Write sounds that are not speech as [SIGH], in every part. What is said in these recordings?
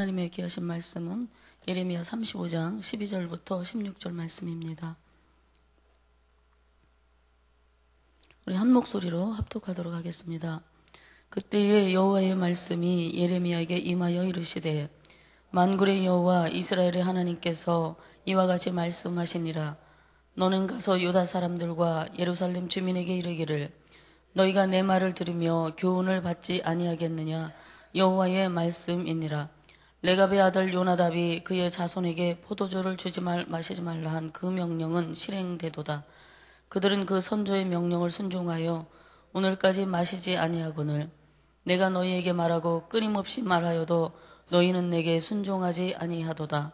하나님에게하신 말씀은 예레미야 35장 12절부터 16절 말씀입니다. 우리 한 목소리로 합독하도록 하겠습니다. 그때에 여호와의 말씀이 예레미야에게 임하여 이르시되 만군의 여호와 이스라엘의 하나님께서 이와 같이 말씀하시니라 너는 가서 유다 사람들과 예루살렘 주민에게 이르기를 너희가 내 말을 들으며 교훈을 받지 아니하겠느냐 여호와의 말씀이니라 레가베 아들 요나답이 그의 자손에게 포도주를 주지 말 마시지 말라 한 그 명령은 실행되도다. 그들은 그 선조의 명령을 순종하여 오늘까지 마시지 아니하거늘 내가 너희에게 말하고 끊임없이 말하여도 너희는 내게 순종하지 아니하도다.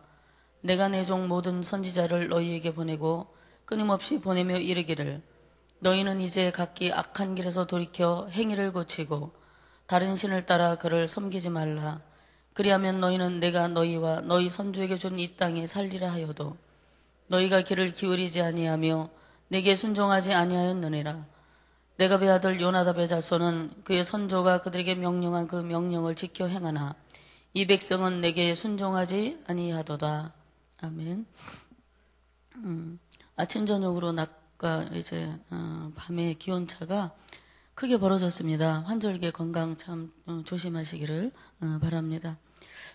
내가 내 종 모든 선지자를 너희에게 보내고 끊임없이 보내며 이르기를 너희는 이제 각기 악한 길에서 돌이켜 행위를 고치고 다른 신을 따라 그를 섬기지 말라. 그리하면 너희는 내가 너희와 너희 선조에게 준 이 땅에 살리라 하여도 너희가 길을 기울이지 아니하며 내게 순종하지 아니하였느니라. 내가 의 아들 요나답의 자손은 그의 선조가 그들에게 명령한 그 명령을 지켜 행하나 이 백성은 내게 순종하지 아니하도다. 아멘. 음, 아침 저녁으로 낮과 이제 어, 밤의 기온차가 크게 벌어졌습니다. 환절기 건강 참 어, 조심하시기를 어, 바랍니다.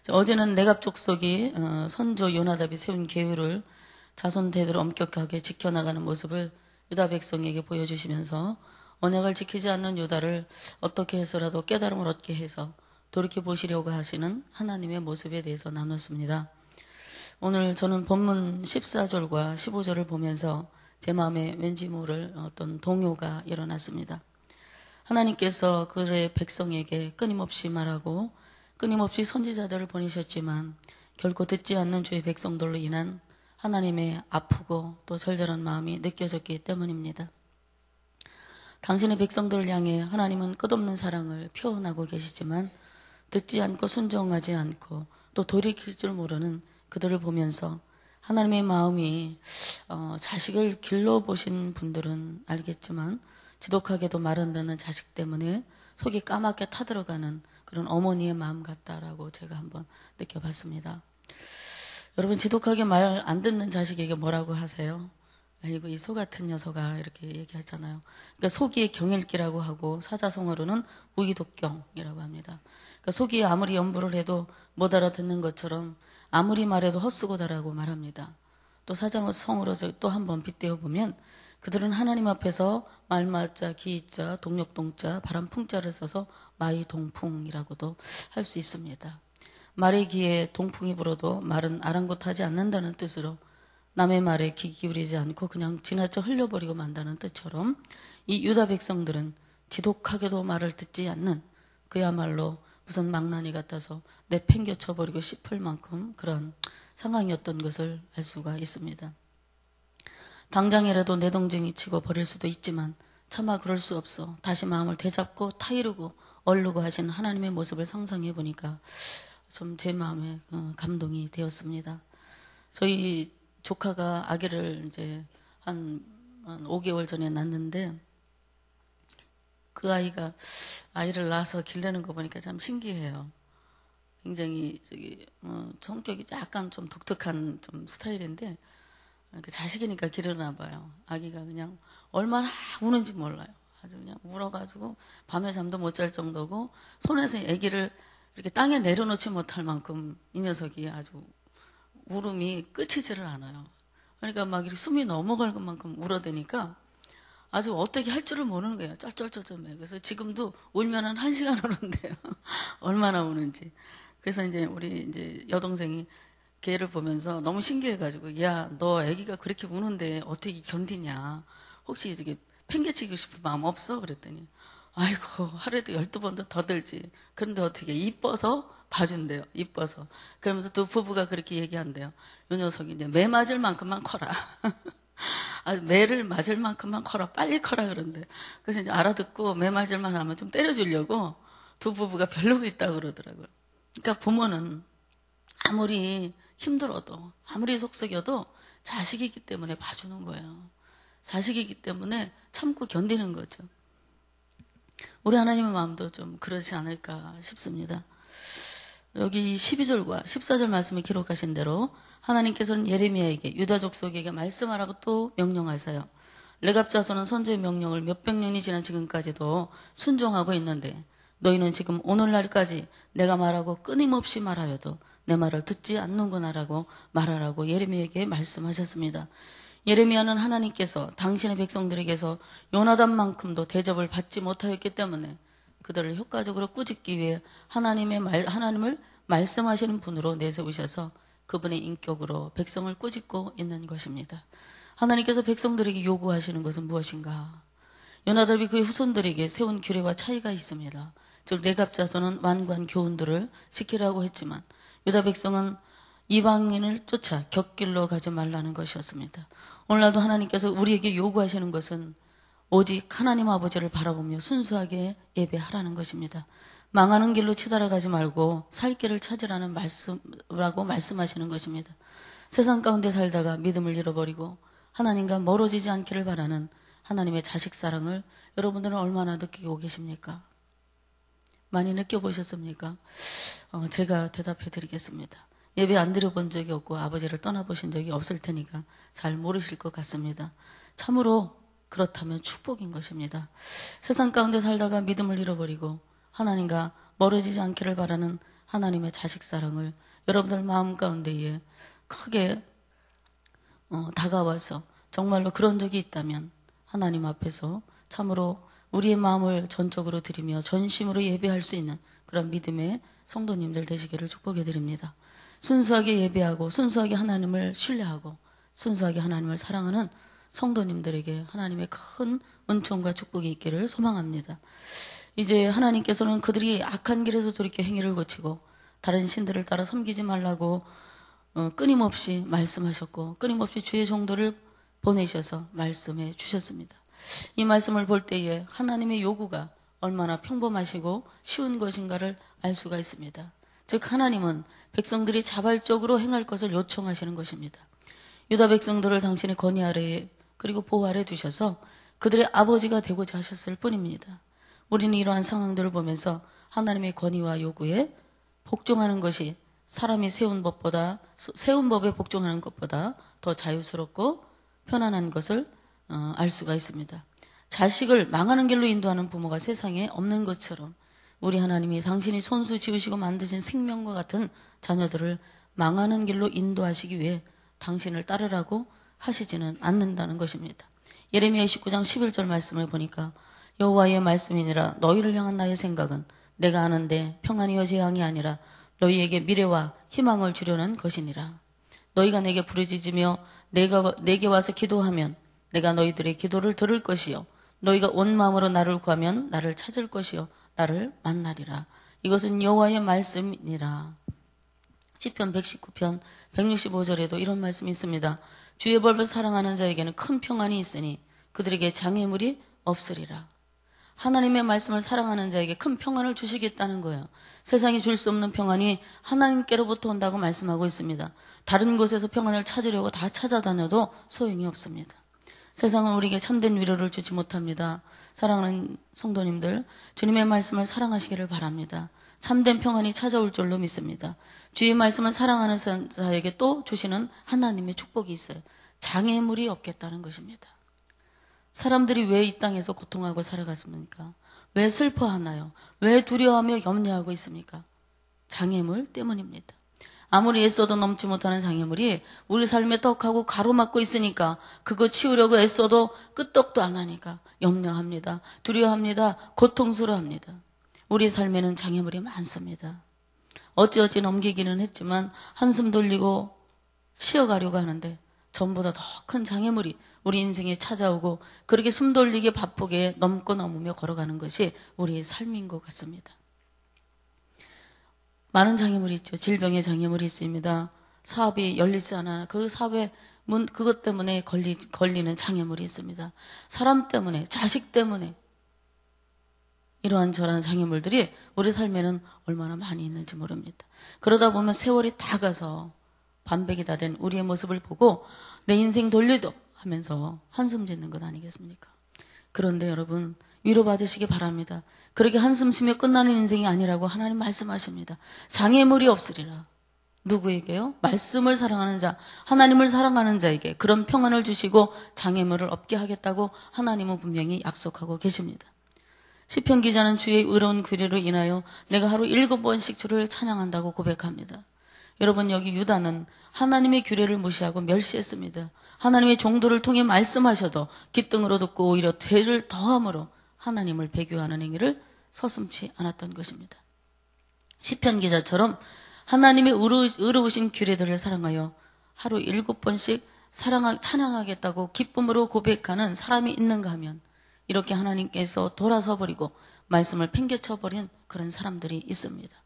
어제는 내갑 족속이 어, 선조 요나답이 세운 계율을 자손대대로 엄격하게 지켜나가는 모습을 유다 백성에게 보여주시면서 언약을 지키지 않는 유다를 어떻게 해서라도 깨달음을 얻게 해서 돌이켜 보시려고 하시는 하나님의 모습에 대해서 나눴습니다. 오늘 저는 본문 14절과 15절을 보면서 제 마음에 왠지 모를 어떤 동요가 일어났습니다. 하나님께서 그의 백성에게 끊임없이 말하고 끊임없이 선지자들을 보내셨지만 결코 듣지 않는 주의 백성들로 인한 하나님의 아프고 또 절절한 마음이 느껴졌기 때문입니다. 당신의 백성들을 향해 하나님은 끝없는 사랑을 표현하고 계시지만 듣지 않고 순종하지 않고 또 돌이킬 줄 모르는 그들을 보면서 하나님의 마음이 어, 자식을 길러보신 분들은 알겠지만 지독하게도 말른다는 자식 때문에 속이 까맣게 타들어가는 그런 어머니의 마음 같다라고 제가 한번 느껴봤습니다. 여러분 지독하게 말 안 듣는 자식에게 뭐라고 하세요? 아이고 이 소 같은 녀석아 이렇게 얘기하잖아요. 그러니까 소기의 경일기라고 하고 사자성어로는 우기독경이라고 합니다. 그러니까 소기 아무리 연부를 해도 못 알아듣는 것처럼 아무리 말해도 헛수고다라고 말합니다. 또 사자성어로 또 한번 빗대어 보면 그들은 하나님 앞에서 말마자, 기자, 동력동자, 바람풍자를 써서 마이동풍이라고도 할 수 있습니다. 말의 귀에 동풍이 불어도 말은 아랑곳하지 않는다는 뜻으로 남의 말에 귀 기울이지 않고 그냥 지나쳐 흘려버리고 만다는 뜻처럼 이 유다 백성들은 지독하게도 말을 듣지 않는 그야말로 무슨 망나니 같아서 내팽겨쳐버리고 싶을 만큼 그런 상황이었던 것을 알 수가 있습니다. 당장이라도 내 동생이 치고 버릴 수도 있지만 차마 그럴 수 없어. 다시 마음을 되잡고 타이르고 얼르고 하신 하나님의 모습을 상상해 보니까 좀 제 마음에 어, 감동이 되었습니다. 저희 조카가 아기를 이제 한, 5개월 전에 낳았는데 그 아이가 아이를 낳아서 길르는 거 보니까 참 신기해요. 굉장히 저기 어, 성격이 약간 좀 독특한 좀 스타일인데 그 자식이니까 기르나 봐요. 아기가 그냥 얼마나 우는지 몰라요. 아주 그냥 울어가지고 밤에 잠도 못 잘 정도고 손에서 아기를 이렇게 땅에 내려놓지 못할 만큼 이 녀석이 아주 울음이 끝이지를 않아요. 그러니까 막 이렇게 숨이 넘어갈 것만큼 울어대니까 아주 어떻게 할 줄을 모르는 거예요. 쩔쩔쩔쩔 매 그래서 지금도 울면은 한 시간 오는데요. [LAUGHS] 얼마나 우는지. 그래서 이제 우리 이제 여동생이 걔를 보면서 너무 신기해가지고 야너 아기가 그렇게 우는데 어떻게 견디냐 혹시 이게 팽개치고 싶은 마음 없어? 그랬더니 아이고 하루에도 열두 번도 더 들지 그런데 어떻게 이뻐서 봐준대요 이뻐서 그러면서 두 부부가 그렇게 얘기한대요 요 녀석이 이제 매 맞을 만큼만 커라 [LAUGHS] 아, 매를 맞을 만큼만 커라 빨리 커라 그런데 그래서 이제 알아듣고 매 맞을만 하면 좀 때려주려고 두 부부가 별로고 있다 그러더라고요 그러니까 부모는 아무리 힘들어도 아무리 속썩여도 자식이기 때문에 봐주는 거예요. 자식이기 때문에 참고 견디는 거죠. 우리 하나님의 마음도 좀 그러지 않을까 싶습니다. 여기 12절과 14절 말씀을 기록하신 대로 하나님께서는 예레미야에게 유다족 속에게 말씀하라고 또 명령하세요. 레갑 자손은 선조의 명령을 몇백 년이 지난 지금까지도 순종하고 있는데 너희는 지금 오늘날까지 내가 말하고 끊임없이 말하여도 내 말을 듣지 않는구나라고 말하라고 예레미야에게 말씀하셨습니다. 예레미야는 하나님께서 당신의 백성들에게서 요나단만큼도 대접을 받지 못하였기 때문에 그들을 효과적으로 꾸짖기 위해 하나님의 말, 하나님을 말씀하시는 분으로 내세우셔서 그분의 인격으로 백성을 꾸짖고 있는 것입니다. 하나님께서 백성들에게 요구하시는 것은 무엇인가? 요나답이 그의 후손들에게 세운 규례와 차이가 있습니다. 즉내갑자손은 완관 교훈들을 지키라고 했지만 유다 백성은 이방인을 쫓아 격길로 가지 말라는 것이었습니다. 오늘날도 하나님께서 우리에게 요구하시는 것은 오직 하나님 아버지를 바라보며 순수하게 예배하라는 것입니다. 망하는 길로 치달아가지 말고 살 길을 찾으라는 말씀이라고 말씀하시는 것입니다. 세상 가운데 살다가 믿음을 잃어버리고 하나님과 멀어지지 않기를 바라는 하나님의 자식 사랑을 여러분들은 얼마나 느끼고 계십니까? 많이 느껴보셨습니까? 어, 제가 대답해 드리겠습니다. 예배 안 드려본 적이 없고 아버지를 떠나보신 적이 없을 테니까 잘 모르실 것 같습니다. 참으로 그렇다면 축복인 것입니다. 세상 가운데 살다가 믿음을 잃어버리고 하나님과 멀어지지 않기를 바라는 하나님의 자식 사랑을 여러분들 마음 가운데에 크게 어, 다가와서 정말로 그런 적이 있다면 하나님 앞에서 참으로 우리의 마음을 전적으로 드리며 전심으로 예배할 수 있는 그런 믿음의 성도님들 되시기를 축복해 드립니다. 순수하게 예배하고 순수하게 하나님을 신뢰하고 순수하게 하나님을 사랑하는 성도님들에게 하나님의 큰 은총과 축복이 있기를 소망합니다. 이제 하나님께서는 그들이 악한 길에서 돌이켜 행위를 고치고 다른 신들을 따라 섬기지 말라고 어, 끊임없이 말씀하셨고 끊임없이 주의 정도를 보내셔서 말씀해 주셨습니다. 이 말씀을 볼 때에 하나님의 요구가 얼마나 평범하시고 쉬운 것인가를 알 수가 있습니다. 즉 하나님은 백성들이 자발적으로 행할 것을 요청하시는 것입니다. 유다 백성들을 당신의 권위 아래에 그리고 보호 아래 두셔서 그들의 아버지가 되고자 하셨을 뿐입니다. 우리는 이러한 상황들을 보면서 하나님의 권위와 요구에 복종하는 것이 사람이 세운 법보다 세운 법에 복종하는 것보다 더 자유스럽고 편안한 것을 어, 알 수가 있습니다. 자식을 망하는 길로 인도하는 부모가 세상에 없는 것처럼 우리 하나님이 당신이 손수 지으시고 만드신 생명과 같은 자녀들을 망하는 길로 인도하시기 위해 당신을 따르라고 하시지는 않는다는 것입니다. 예레미야 19장 11절 말씀을 보니까 여호와의 말씀이니라 너희를 향한 나의 생각은 내가 아는데 평안이와 재앙이 아니라 너희에게 미래와 희망을 주려는 것이니라. 너희가 내게 부르짖으며 내가 내게 와서 기도하면 내가 너희들의 기도를 들을 것이요. 너희가 온 마음으로 나를 구하면 나를 찾을 것이요. 나를 만나리라. 이것은 여호와의 말씀이니라. 시편 119편 165절에도 이런 말씀이 있습니다. 주의 법을 사랑하는 자에게는 큰 평안이 있으니 그들에게 장애물이 없으리라. 하나님의 말씀을 사랑하는 자에게 큰 평안을 주시겠다는 거예요. 세상이 줄 수 없는 평안이 하나님께로부터 온다고 말씀하고 있습니다. 다른 곳에서 평안을 찾으려고 다 찾아다녀도 소용이 없습니다. 세상은 우리에게 참된 위로를 주지 못합니다. 사랑하는 성도님들, 주님의 말씀을 사랑하시기를 바랍니다. 참된 평안이 찾아올 줄로 믿습니다. 주의 말씀을 사랑하는 자에게 또 주시는 하나님의 축복이 있어요. 장애물이 없겠다는 것입니다. 사람들이 왜 이 땅에서 고통하고 살아갔습니까? 왜 슬퍼하나요? 왜 두려워하며 염려하고 있습니까? 장애물 때문입니다. 아무리 애써도 넘지 못하는 장애물이 우리 삶에 떡하고 가로막고 있으니까 그거 치우려고 애써도 끄떡도 안 하니까 염려합니다. 두려워합니다. 고통스러워합니다. 우리 삶에는 장애물이 많습니다. 어찌어찌 넘기기는 했지만 한숨 돌리고 쉬어가려고 하는데 전보다 더 큰 장애물이 우리 인생에 찾아오고 그렇게 숨 돌리게 바쁘게 넘고 넘으며 걸어가는 것이 우리의 삶인 것 같습니다. 많은 장애물이 있죠. 질병의 장애물이 있습니다. 사업이 열리지 않아 그 사업에 문, 그것 때문에 걸리, 걸리는 장애물이 있습니다. 사람 때문에, 자식 때문에 이러한 저런 장애물들이 우리 삶에는 얼마나 많이 있는지 모릅니다. 그러다 보면 세월이 다 가서 반백이 다 된 우리의 모습을 보고 내 인생 돌려도 하면서 한숨 짓는 것 아니겠습니까? 그런데 여러분 위로받으시기 바랍니다. 그렇게 한숨 쉬며 끝나는 인생이 아니라고 하나님 말씀하십니다. 장애물이 없으리라. 누구에게요? 말씀을 사랑하는 자, 하나님을 사랑하는 자에게 그런 평안을 주시고 장애물을 없게 하겠다고 하나님은 분명히 약속하고 계십니다. 시편 기자는 주의 의로운 규례로 인하여 내가 하루 일곱 번씩 주를 찬양한다고 고백합니다. 여러분 여기 유다는 하나님의 규례를 무시하고 멸시했습니다. 하나님의 종도를 통해 말씀하셔도 기등으로 듣고 오히려 죄를 더함으로 하나님을 배교하는 행위를 서슴치 않았던 것입니다. 시편 기자처럼 하나님의 의로, 우신 규례들을 사랑하여 하루 일곱 번씩 사랑하, 찬양하겠다고 기쁨으로 고백하는 사람이 있는가 하면 이렇게 하나님께서 돌아서 버리고 말씀을 팽개쳐 버린 그런 사람들이 있습니다.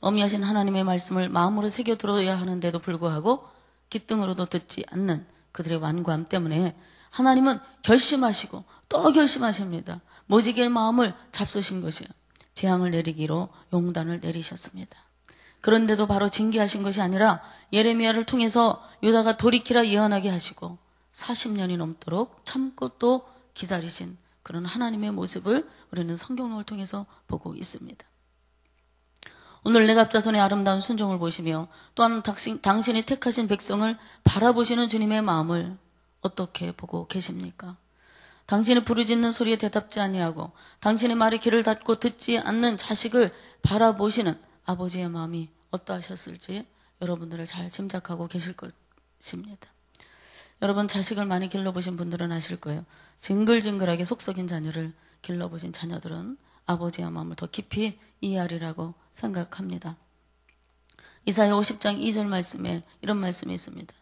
엄미하신 하나님의 말씀을 마음으로 새겨 들어야 하는데도 불구하고 기등으로도 듣지 않는 그들의 완고함 때문에 하나님은 결심하시고 또 결심하십니다. 모지길 마음을 잡수신 것이요. 재앙을 내리기로 용단을 내리셨습니다. 그런데도 바로 징계하신 것이 아니라 예레미야를 통해서 유다가 돌이키라 예언하게 하시고 40년이 넘도록 참고 또 기다리신 그런 하나님의 모습을 우리는 성경을 통해서 보고 있습니다. 오늘 내 갑자손의 아름다운 순종을 보시며 또한 당신, 이 택하신 백성을 바라보시는 주님의 마음을 어떻게 보고 계십니까? 당신이 부르짖는 소리에 대답지 아니하고 당신의 말에 귀를 닫고 듣지 않는 자식을 바라보시는 아버지의 마음이 어떠하셨을지 여러분들을 잘 짐작하고 계실 것입니다. 여러분 자식을 많이 길러보신 분들은 아실 거예요. 징글징글하게 속썩인 자녀를 길러보신 자녀들은 아버지의 마음을 더 깊이 이해하리라고 생각합니다. 이사야 50장 2절 말씀에 이런 말씀이 있습니다.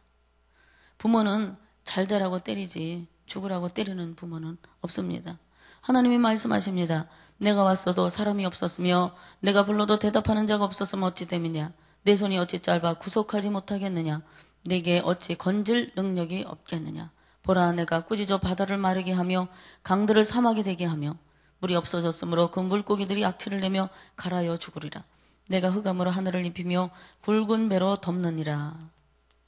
부모는 잘 되라고 때리지 죽으라고 때리는 부모는 없습니다. 하나님이 말씀하십니다. 내가 왔어도 사람이 없었으며 내가 불러도 대답하는 자가 없었으면 어찌 됨이냐. 내 손이 어찌 짧아 구속하지 못하겠느냐. 내게 어찌 건질 능력이 없겠느냐. 보라 내가 꾸짖어 바다를 마르게 하며 강들을 사막이 되게 하며 물이 없어졌으므로 그 물고기들이 악취를 내며 갈아여 죽으리라. 내가 흑암으로 하늘을 입히며 붉은 배로 덮느니라.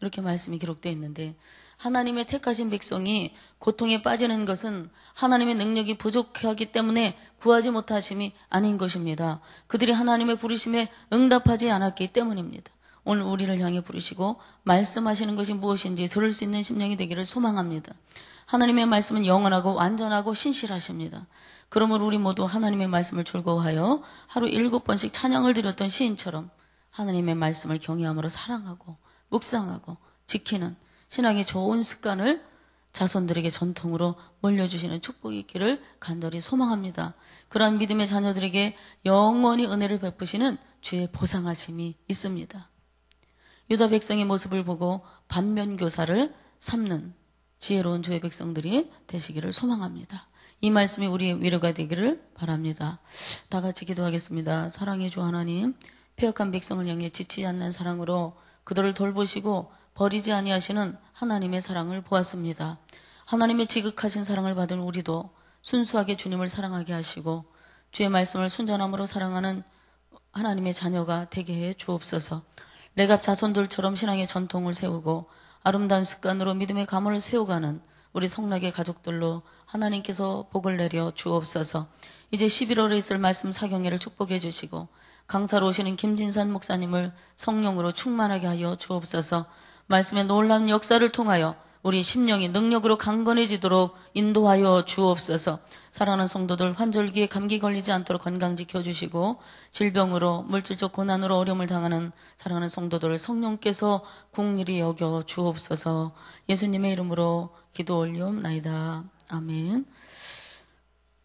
이렇게 말씀이 기록되어 있는데 하나님의 택하신 백성이 고통에 빠지는 것은 하나님의 능력이 부족하기 때문에 구하지 못하심이 아닌 것입니다. 그들이 하나님의 부르심에 응답하지 않았기 때문입니다. 오늘 우리를 향해 부르시고 말씀하시는 것이 무엇인지 들을 수 있는 심령이 되기를 소망합니다. 하나님의 말씀은 영원하고 완전하고 신실하십니다. 그러므로 우리 모두 하나님의 말씀을 즐거워하여 하루 일곱 번씩 찬양을 드렸던 시인처럼 하나님의 말씀을 경외함으로 사랑하고 묵상하고 지키는 신앙의 좋은 습관을 자손들에게 전통으로 물려주시는 축복이 있기를 간절히 소망합니다. 그러한 믿음의 자녀들에게 영원히 은혜를 베푸시는 주의 보상하심이 있습니다. 유다 백성의 모습을 보고 반면교사를 삼는 지혜로운 주의 백성들이 되시기를 소망합니다. 이 말씀이 우리의 위로가 되기를 바랍니다. 다 같이 기도하겠습니다. 사랑의 주 하나님, 폐역한 백성을 향해 지치지 않는 사랑으로 그들을 돌보시고 버리지 아니하시는 하나님의 사랑을 보았습니다. 하나님의 지극하신 사랑을 받은 우리도 순수하게 주님을 사랑하게 하시고 주의 말씀을 순전함으로 사랑하는 하나님의 자녀가 되게 해 주옵소서. 내가 자손들처럼 신앙의 전통을 세우고 아름다운 습관으로 믿음의 가문을 세워가는 우리 성락의 가족들로 하나님께서 복을 내려 주옵소서. 이제 11월에 있을 말씀 사경회를 축복해 주시고 강사로 오시는 김진산 목사님을 성령으로 충만하게 하여 주옵소서. 말씀의 놀라운 역사를 통하여 우리 심령이 능력으로 강건해지도록 인도하여 주옵소서. 사랑하는 성도들 환절기에 감기 걸리지 않도록 건강 지켜주시고 질병으로 물질적 고난으로 어려움을 당하는 사랑하는 성도들 성령께서 국일이 여겨 주옵소서. 예수님의 이름으로 기도 올리옵나이다. 아멘.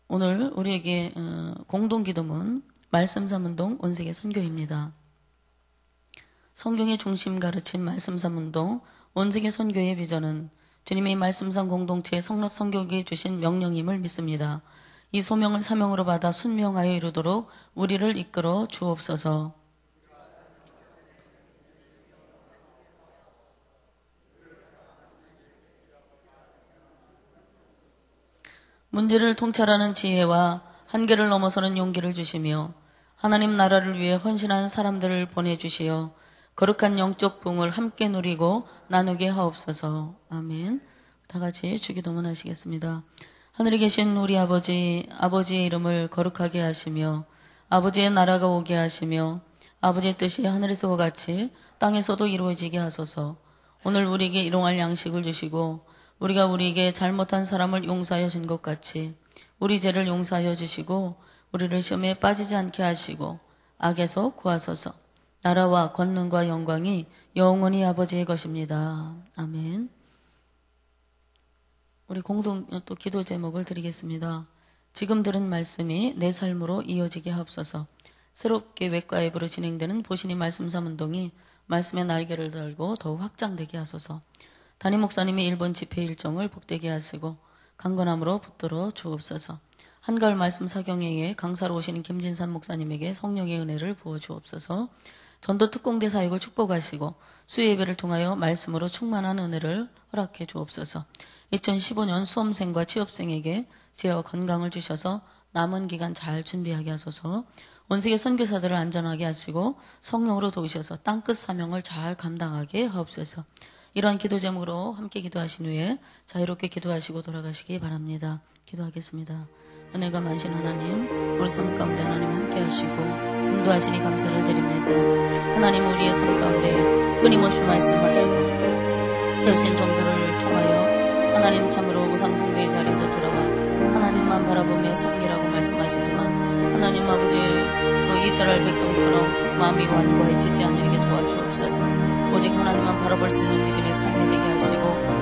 오늘 우리에게 어, 공동기도문 말씀 삼운동 온세계 선교입니다. 성경의 중심 가르친 말씀 삼운동 온세계 선교의 비전은 주님의 말씀상 공동체 의 성락 선교계에 주신 명령임을 믿습니다. 이 소명을 사명으로 받아 순명하여 이루도록 우리를 이끌어 주옵소서. 문제를 통찰하는 지혜와 한계를 넘어서는 용기를 주시며 하나님 나라를 위해 헌신하는 사람들을 보내주시어 거룩한 영적 붕을 함께 누리고 나누게 하옵소서. 아멘. 다 같이 주기도문 하시겠습니다. 하늘에 계신 우리 아버지, 아버지의 이름을 거룩하게 하시며 아버지의 나라가 오게 하시며 아버지의 뜻이 하늘에서와 같이 땅에서도 이루어지게 하소서. 오늘 우리에게 일용할 양식을 주시고 우리가 우리에게 잘못한 사람을 용서하여 준것 같이 우리 죄를 용서하여 주시고 우리를 시험에 빠지지 않게 하시고 악에서 구하소서. 나라와 권능과 영광이 영원히 아버지의 것입니다. 아멘. 우리 공동 또 기도 제목을 드리겠습니다. 지금 들은 말씀이 내 삶으로 이어지게 하옵소서. 새롭게 외과 앱으로 진행되는 보신이 말씀삼 운동이 말씀의 날개를 달고 더욱 확장되게 하소서. 담임 목사님이 일본 집회 일정을 복되게 하시고 강건함으로 붙들어 주옵소서. 한가을 말씀 사경에 의해 강사로 오시는 김진산 목사님에게 성령의 은혜를 부어 주옵소서. 전도 특공대 사역을 축복하시고 수예배를 통하여 말씀으로 충만한 은혜를 허락해 주옵소서. 2015년 수험생과 취업생에게 제어 건강을 주셔서 남은 기간 잘 준비하게 하소서. 온 세계 선교사들을 안전하게 하시고 성령으로 도우셔서 땅끝 사명을 잘 감당하게 하옵소서. 이런 기도 제목으로 함께 기도하신 후에 자유롭게 기도하시고 돌아가시기 바랍니다. 기도하겠습니다. 은혜가 많으신 하나님, 우리 삶 가운데 하나님 함께 하시고 인도하시니 감사를 드립니다. 하나님 우리의 삶 가운데 끊임없이 말씀하시고 세우신 종들을 통하여 하나님 참으로 우상숭배의 자리에서 돌아와 하나님만 바라보며 섬기라고 말씀하시지만 하나님 아버지 이스라엘 백성처럼 마음이 완고해지지 않게 도와주옵소서 오직 하나님만 바라볼 수 있는 믿음의 삶이 되게 하시고